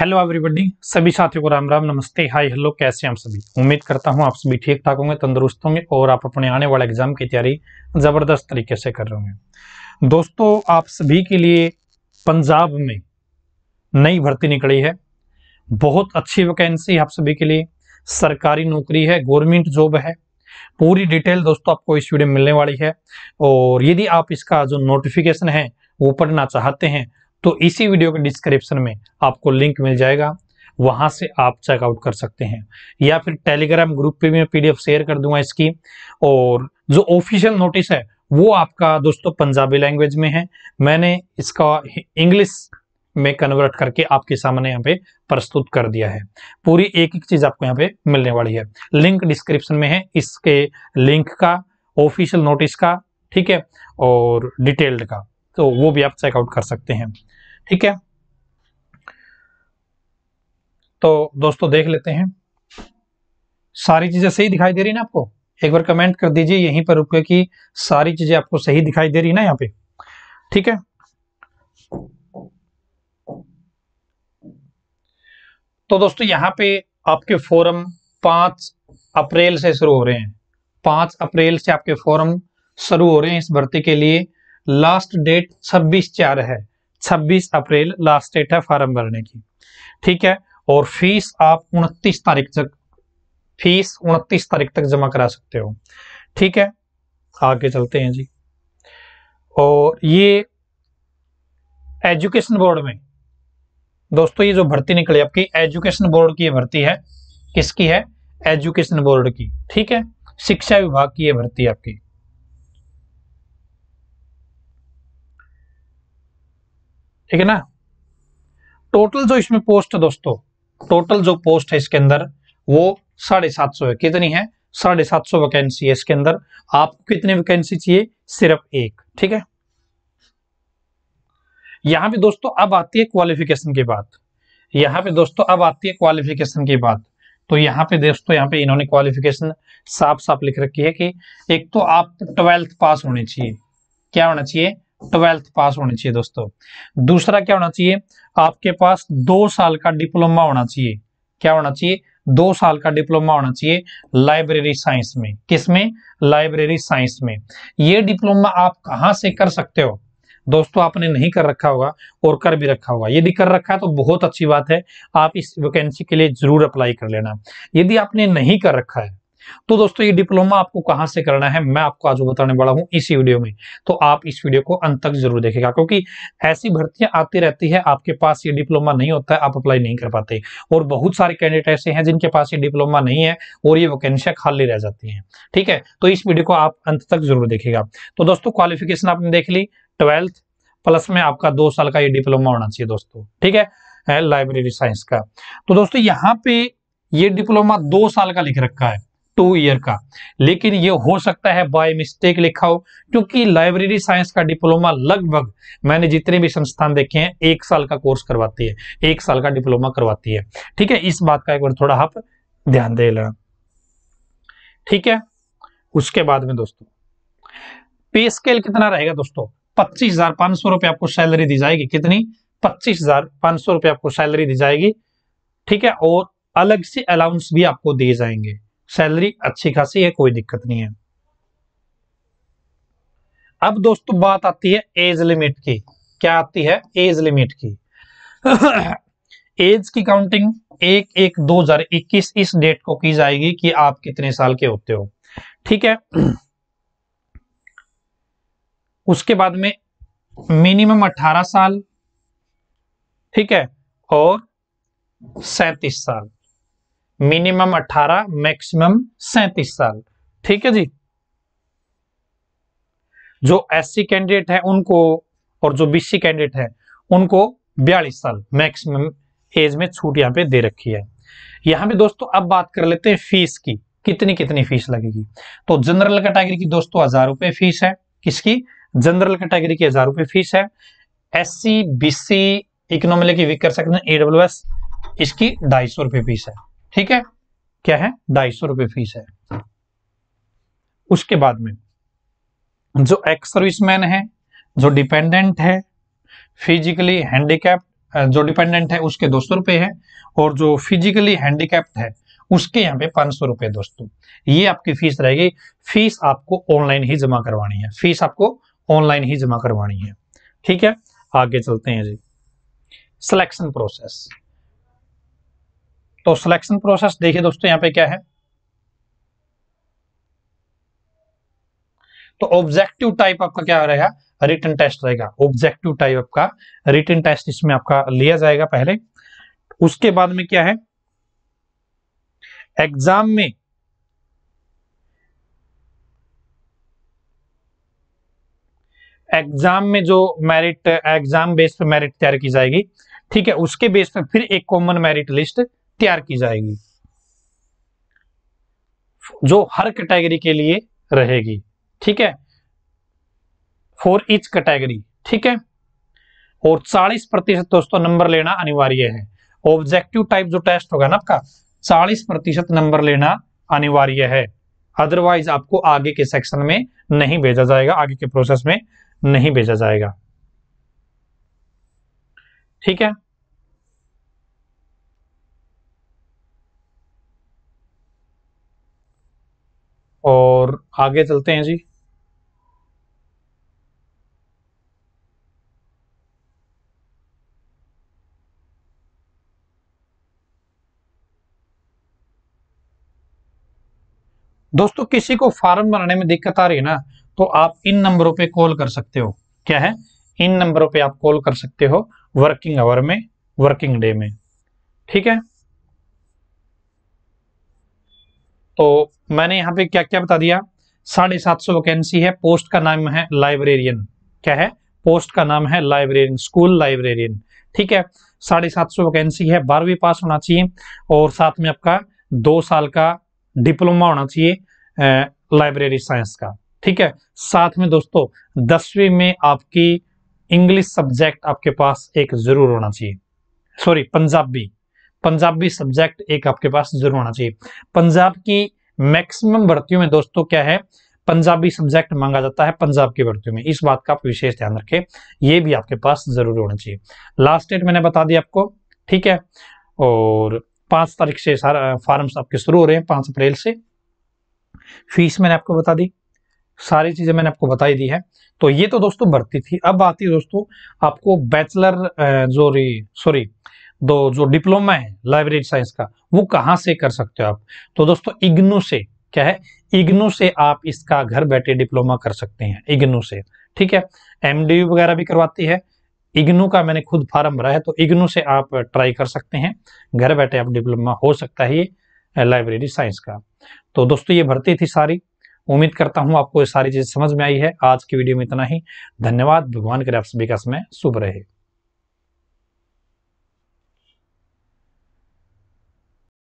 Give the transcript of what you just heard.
hello everybody सभी साथियों को राम राम नमस्ते हाय हेलो कैसे हैं आप सभी उम्मीद करता हूं आप सभी ठीक ठाक होंगे तंदुरुस्त होंगे और आप अपने आने वाले एग्जाम की तैयारी ज़बरदस्त तरीके से कर रहे होंगे दोस्तों आप सभी के लिए पंजाब में नई भर्ती निकली है बहुत अच्छी वैकेंसी आप सभी के लिए सरकारी नौकरी है गवर्नमेंट जॉब है पूरी डिटेल दोस्तों आपको इस वीडियो में मिलने वाली है और यदि आप इसका जो नोटिफिकेशन है वो पढ़ना चाहते हैं तो इसी वीडियो के डिस्क्रिप्शन में आपको लिंक मिल जाएगा वहां से आप चेकआउट कर सकते हैं या फिर टेलीग्राम ग्रुप पे मैं पीडीएफ शेयर कर दूंगा इसकी और जो ऑफिशियल नोटिस है वो आपका दोस्तों पंजाबी लैंग्वेज में है मैंने इसका इंग्लिश में कन्वर्ट करके आपके सामने यहाँ पे प्रस्तुत कर दिया है पूरी एक एक चीज आपको यहाँ पे मिलने वाली है लिंक डिस्क्रिप्शन में है इसके लिंक का ऑफिशियल नोटिस का ठीक है और डिटेल्ड का तो वो भी आप चेकआउट कर सकते हैं ठीक है तो दोस्तों देख लेते हैं सारी चीज़ें सही दिखाई दे रही ना आपको एक बार कमेंट कर दीजिए यहीं पर रुक कि सारी चीज़ें आपको सही दिखाई दे रही ना यहाँ पे ठीक है तो दोस्तों यहाँ पे आपके फोरम पांच अप्रैल से शुरू हो रहे हैं पांच अप्रैल से आपके फोरम शुरू हो रहे हैं इस भर्ती के लिए लास्ट डेट 26 चार है 26 अप्रैल लास्ट डेट है फार्म भरने की ठीक है और फीस आप 29 तारीख तक फीस 29 तारीख तक जमा करा सकते हो ठीक है आगे चलते हैं जी और ये एजुकेशन बोर्ड में दोस्तों ये जो भर्ती निकली आपकी एजुकेशन बोर्ड की भर्ती है किसकी है एजुकेशन बोर्ड की ठीक है शिक्षा विभाग की यह भर्ती आपकी ठीक है ना टोटल जो इसमें पोस्ट है दोस्तों टोटल जो पोस्ट है इसके अंदर वो साढ़े सात सौ है कितनी है साढ़े सात सौ वैकेंसी है इसके अंदर आपको कितनी वैकेंसी चाहिए सिर्फ एक ठीक है यहां पे दोस्तों अब आती है क्वालिफिकेशन की बात यहाँ पे दोस्तों अब आती है क्वालिफिकेशन की बात तो यहां पे दोस्तों यहां पे इन्होंने क्वालिफिकेशन साफ साफ लिख रखी है कि एक तो आप ट्वेल्थ पास होने चाहिए क्या होना चाहिए ट्वेल्थ पास होनी चाहिए दोस्तों दूसरा क्या होना चाहिए आपके पास दो साल का डिप्लोमा होना चाहिए क्या होना चाहिए दो साल का डिप्लोमा होना चाहिए लाइब्रेरी साइंस में किसमें लाइब्रेरी साइंस में ये डिप्लोमा आप कहाँ से कर सकते हो दोस्तों आपने नहीं कर रखा होगा और कर भी रखा होगा यदि कर रखा है तो बहुत अच्छी बात है आप इस वैकेंसी के लिए जरूर अप्लाई कर लेना यदि आपने नहीं कर रखा है तो दोस्तों ये डिप्लोमा आपको कहां से करना है मैं आपको आज बताने वाला हूं इसी वीडियो में तो आप इस वीडियो को अंत तक जरूर देखेगा क्योंकि ऐसी भर्तियां आती रहती है आपके पास ये डिप्लोमा नहीं होता है आप अप्लाई नहीं कर पाते और बहुत सारे कैंडिडेट ऐसे हैं जिनके पास ये डिप्लोमा नहीं है और ये वैकेंसियां खाली रह जाती है ठीक है तो इस वीडियो को आप अंत तक जरूर देखेगा तो दोस्तों क्वालिफिकेशन आपने देख ली ट्वेल्थ प्लस में आपका दो साल का ये डिप्लोमा होना चाहिए दोस्तों ठीक है लाइब्रेरी साइंस का तो दोस्तों यहाँ पे ये डिप्लोमा दो साल का लिख रखा है टू ईयर का लेकिन ये हो सकता है बाय मिस्टेक लिखा हो क्योंकि लाइब्रेरी साइंस का डिप्लोमा लगभग मैंने जितने भी संस्थान देखे हैं एक साल का कोर्स करवाती है एक साल का डिप्लोमा करवाती है ठीक है इस बात का एक बार थोड़ा आप ध्यान दे लेना ठीक है उसके बाद में दोस्तों पे स्केल कितना रहेगा दोस्तों पच्चीस हजार पांच सौ रुपये आपको सैलरी दी जाएगी कितनी पच्चीस हजार पांच सौ रुपये आपको सैलरी दी जाएगी ठीक है और अलग से अलाउंस भी आपको दिए जाएंगे सैलरी अच्छी खासी है कोई दिक्कत नहीं है अब दोस्तों बात आती है एज लिमिट की क्या आती है एज लिमिट की एज की काउंटिंग एक एक दो हजार इक्कीस इस डेट को की जाएगी कि आप कितने साल के होते हो ठीक है उसके बाद में मिनिमम अठारह साल ठीक है और सैतीस साल मिनिमम 18 मैक्सिमम 37 साल ठीक है जी जो एससी कैंडिडेट है उनको और जो बीसी कैंडिडेट है उनको 42 साल मैक्सिमम एज में छूट यहां पे दे रखी है यहां पे दोस्तों अब बात कर लेते हैं फीस की कितनी कितनी फीस लगेगी तो जनरल कैटेगरी की दोस्तों हजार रुपए फीस है किसकी जनरल कैटेगरी की हजार रुपए फीस है S C B C economically weak कर सकते हैं ईडब्ल्यू इसकी ढाई सौ रुपये फीस है ठीक है क्या है ढाई सौ रुपए फीस है उसके बाद में जो एक्स सर्विसमैन है जो डिपेंडेंट है फिजिकली हैंडीकैप जो डिपेंडेंट है उसके दो सौ रुपए है और जो फिजिकली हैंडीकैप्ड है उसके यहाँ पे पांच सौ रुपए दोस्तों ये आपकी फीस रहेगी फीस आपको ऑनलाइन ही जमा करवानी है फीस आपको ऑनलाइन ही जमा करवानी है ठीक है आगे चलते हैं जी सिलेक्शन प्रोसेस तो सिलेक्शन प्रोसेस देखिए दोस्तों यहां पे क्या है तो ऑब्जेक्टिव टाइप आपका क्या रहेगा रिटर्न टेस्ट रहेगा ऑब्जेक्टिव टाइप आपका रिटर्न टेस्ट इसमें आपका लिया जाएगा पहले उसके बाद में क्या है एग्जाम में एग्जाम में जो मेरिट एग्जाम बेस पर मेरिट तैयार की जाएगी ठीक है उसके बेस पर फिर एक कॉमन मेरिट लिस्ट तैयार की जाएगी जो हर कैटेगरी के लिए रहेगी ठीक है फॉर इच कैटेगरी ठीक है और 40 प्रतिशत दोस्तों नंबर लेना अनिवार्य है ऑब्जेक्टिव टाइप जो टेस्ट होगा ना आपका 40 प्रतिशत नंबर लेना अनिवार्य है अदरवाइज आपको आगे के सेक्शन में नहीं भेजा जाएगा आगे के प्रोसेस में नहीं भेजा जाएगा ठीक है आगे चलते हैं जी दोस्तों किसी को फार्म बनाने में दिक्कत आ रही है ना तो आप इन नंबरों पे कॉल कर सकते हो क्या है इन नंबरों पे आप कॉल कर सकते हो वर्किंग आवर में वर्किंग डे में ठीक है तो मैंने यहां पे क्या क्या बता दिया साढ़े सात सौ वैकेंसी है पोस्ट का नाम है लाइब्रेरियन क्या है पोस्ट का नाम है लाइब्रेरियन स्कूल लाइब्रेरियन ठीक है साढ़े सात सौ वैकेंसी है बारहवीं पास होना चाहिए और साथ में आपका दो साल का डिप्लोमा होना चाहिए लाइब्रेरी साइंस का ठीक है साथ में दोस्तों दसवीं में आपकी इंग्लिश सब्जेक्ट आपके पास एक जरूर होना चाहिए सॉरी पंजाबी पंजाबी सब्जेक्ट एक आपके पास जरूर होना चाहिए पंजाब की मैक्सिमम भर्तियों में दोस्तों क्या है पंजाबी सब्जेक्ट मांगा जाता है पंजाब की भर्तियों में इस बात का आप विशेष ध्यान रखें ये भी आपके पास जरूर होना चाहिए लास्ट डेट मैंने बता दिया आपको ठीक है और पांच तारीख से फॉर्म्स आपके शुरू हो रहे हैं पांच अप्रैल से फीस मैंने आपको बता दी सारी चीजें मैंने आपको बताई दी है तो ये तो दोस्तों भर्ती थी अब आती है दोस्तों आपको बैचलर जो सॉरी दो जो डिप्लोमा है लाइब्रेरी साइंस का वो कहाँ से कर सकते हो आप तो दोस्तों इग्नू से क्या है इग्नू से आप इसका घर बैठे डिप्लोमा कर सकते हैं इग्नू से ठीक है एमडी वगैरह भी करवाती है इग्नू का मैंने खुद फार्म भरा है तो इग्नू से आप ट्राई कर सकते हैं घर बैठे आप डिप्लोमा हो सकता है ये लाइब्रेरी साइंस का तो दोस्तों ये भर्ती थी सारी उम्मीद करता हूं आपको ये सारी चीज़ समझ में आई है आज की वीडियो में इतना ही धन्यवाद भगवान के आप सभी का समय शुभ रहे